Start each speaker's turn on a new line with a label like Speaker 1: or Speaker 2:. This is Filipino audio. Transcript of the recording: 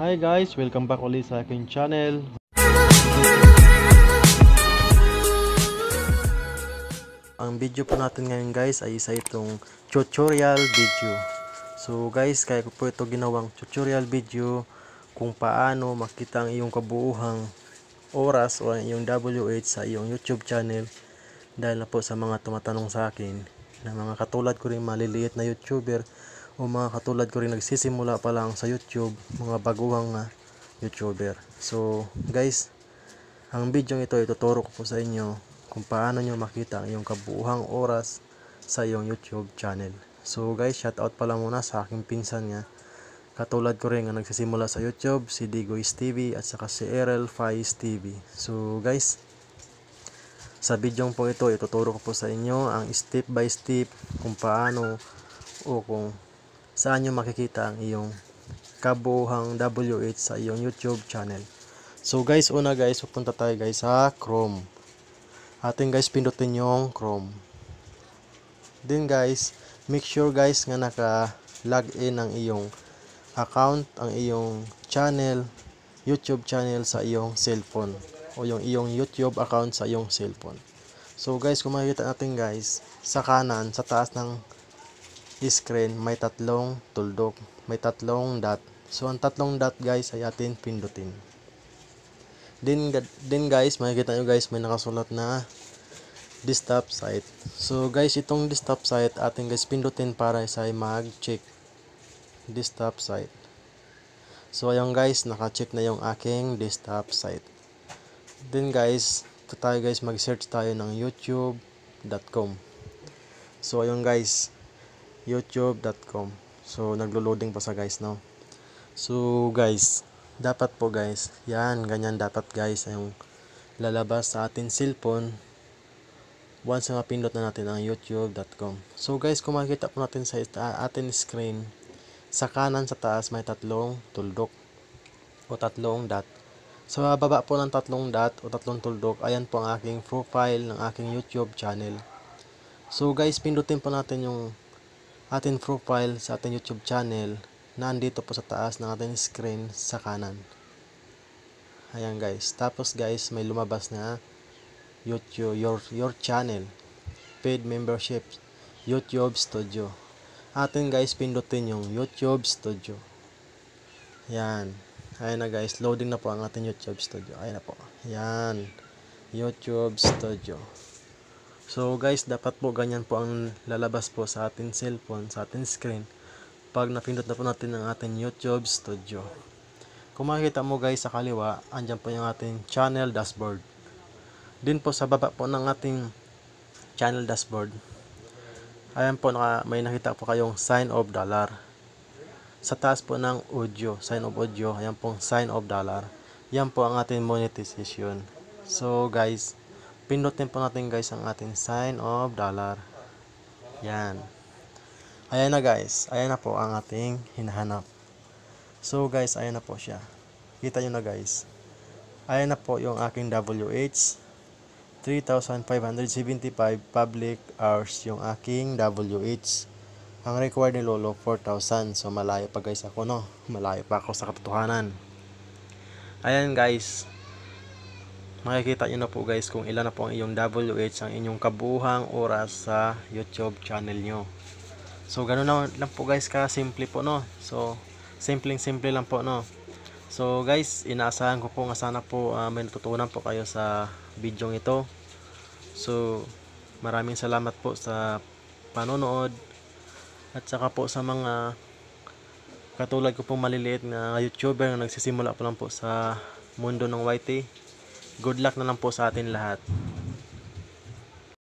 Speaker 1: Hi guys, welcome back ulit sa aking channel. Ang video po natin ngayon guys ay isa itong tutorial video. So guys, kaya ko po ito ginawang tutorial video kung paano makita ang iyong kabuuhang oras o ang iyong WH sa iyong YouTube channel dahil na po sa mga tumatanong sa akin na mga katulad ko rin maliliit na YouTuber o mga katulad ko rin nagsisimula pa lang sa YouTube, mga baguhang uh, YouTuber. So, guys, ang video ito ituturo ko po sa inyo kung paano nyo makita ang iyong kabuuhang oras sa iyong YouTube channel. So, guys, shout out pala muna sa aking pinsan niya. Katulad ko rin nga nagsisimula sa YouTube, si Digoys TV at saka si Errol Faiz TV. So, guys, sa video po ito, ituturo ko po sa inyo ang step by step kung paano o kung saan nyo makikita ang iyong kabuhang WH sa iyong YouTube channel. So guys, una guys, pupunta tayo guys sa Chrome. Ating guys, pindutin yung Chrome. Then guys, make sure guys nga naka log in ang iyong account, ang iyong channel, YouTube channel sa iyong cellphone o yung iyong YouTube account sa iyong cellphone. So guys, kung makikita natin guys, sa kanan, sa taas ng screen, may tatlong tuldok, may tatlong dot. So, ang tatlong dot guys ay atin pindutin. Din, din guys, makikita nyo guys, may nakasulat na desktop site. So guys, itong desktop site, atin guys pindutin para sa mag-check desktop site. So ayun guys, naka-check na yung aking desktop site. Din guys, tayo guys mag-search tayo ng youtube.com. So ayun guys, youtube.com so naglo-loading pa sa guys no so guys dapat po guys yan ganyan dapat guys yung lalabas sa atin cellphone once na pinload na natin ang youtube.com so guys kung makikita po natin sa ating screen sa kanan sa taas may tatlong tuldok o tatlong dot sa baba po ng tatlong dot o tatlong tuldok ayan po ang aking profile ng aking youtube channel so guys pindutin po natin yung ating profile sa ating YouTube channel na andito po sa taas ng ating screen sa kanan. Ayan guys. Tapos guys, may lumabas na YouTube, your, your channel. Paid membership. YouTube Studio. Atin guys, pindutin yung YouTube Studio. Yan. Ayan na guys. Loading na po ang ating YouTube Studio. Ayan na po. Yan. YouTube Studio. So guys, dapat po ganyan po ang lalabas po sa ating cellphone, sa ating screen pag napindot na po natin ang ating YouTube Studio. Kung makikita mo guys sa kaliwa, andyan po yung ating channel dashboard. Din po sa baba po ng ating channel dashboard. Ayan po, naka, may nakita po kayong sign of dollar. Sa taas po ng audio, sign of audio, ayan pong sign of dollar. Yan po ang ating monetization. So guys, pindutin po natin guys ang ating sign of dollar. Yan. Ayan na guys. Ayan na po ang ating hinahanap. So guys, ayan na po siya. Kita nyo na guys. Ayan na po yung aking WH. 3,575 public hours yung aking WH. Ang required ni Lolo, 4,000. So, malayo pa guys ako, no? Malayo pa ako sa katotohanan. Ayan guys, makikita nyo na po guys kung ilan na po ang iyong WH ang inyong kabuhang oras sa YouTube channel nyo. So, ganun na lang po guys ka simple po no. So, simpleng simple lang po no. So guys, inaasahan ko po nga sana po uh, may natutunan po kayo sa video ito. So, maraming salamat po sa panonood at saka po sa mga katulad ko pong maliliit na YouTuber na nagsisimula po lang po sa mundo ng YT good luck na lang po sa atin lahat.